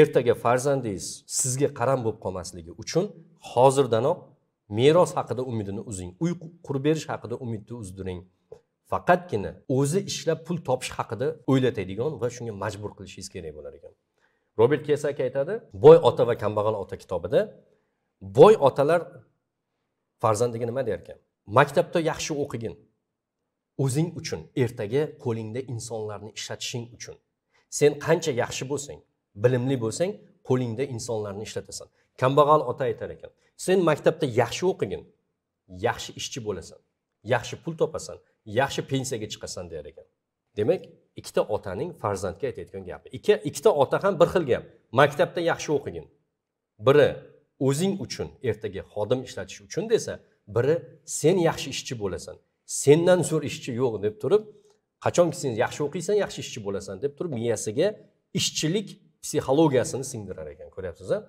ertaga farzandingiz sizga qaram bo'lib qolmasligi uchun hozirdanoq meros haqida umidini uzing uy qurib berish haqida umidni uzdiring faqatgina o'zi ishlab pul topish haqida o'ylatadigan va shunga majbur qilishingiz kerak bo'lar ekan robert kesaki aytadi boy ota va kambag'al ota kitobida boy otalar farzandiga nima derkan maktabda yaxshi o'qigin o'zing uchun ertaga qo'lingda insonlarni ishlatishing uchun sen qancha yaxshi bo'lsang bilimli bo'lsang qo'lingda insonlarni ishlatasan kambag'al ota aytar ekan sen maktabda yaxshi o'qigin yaxshi ishchi bo'lasan yaxshi pul topasan yaxshi pensiyaga chiqasan der ekan demak ikkita otaning farzandga aytayotgan gapi ikki ikkita ota ham bir xil gap maktabda yaxshi o'qigin biri o'zing uchun ertaga xodim ishlatish uchun desa biri sen yaxshi ishchi bo'lasan sendan zo'r ishchi yo'q deb turib qachonki sen yaxshi o'qiysan yaxshi ishchi bo'lasan deb turib miyasiga ishchilik psixologiyasini singdirar ekan ko'ryapsiz a